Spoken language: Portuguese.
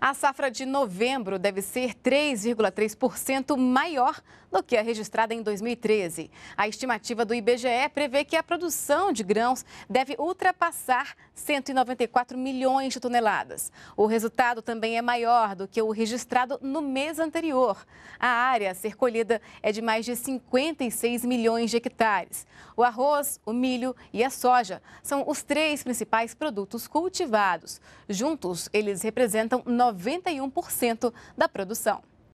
A safra de novembro deve ser 3,3% maior do que a registrada em 2013. A estimativa do IBGE prevê que a produção de grãos deve ultrapassar 194 milhões de toneladas. O resultado também é maior do que o registrado no mês anterior. A área a ser colhida é de mais de 56 milhões de hectares. O arroz, o milho e a soja são os três principais produtos cultivados. Juntos, eles representam 90 91% da produção.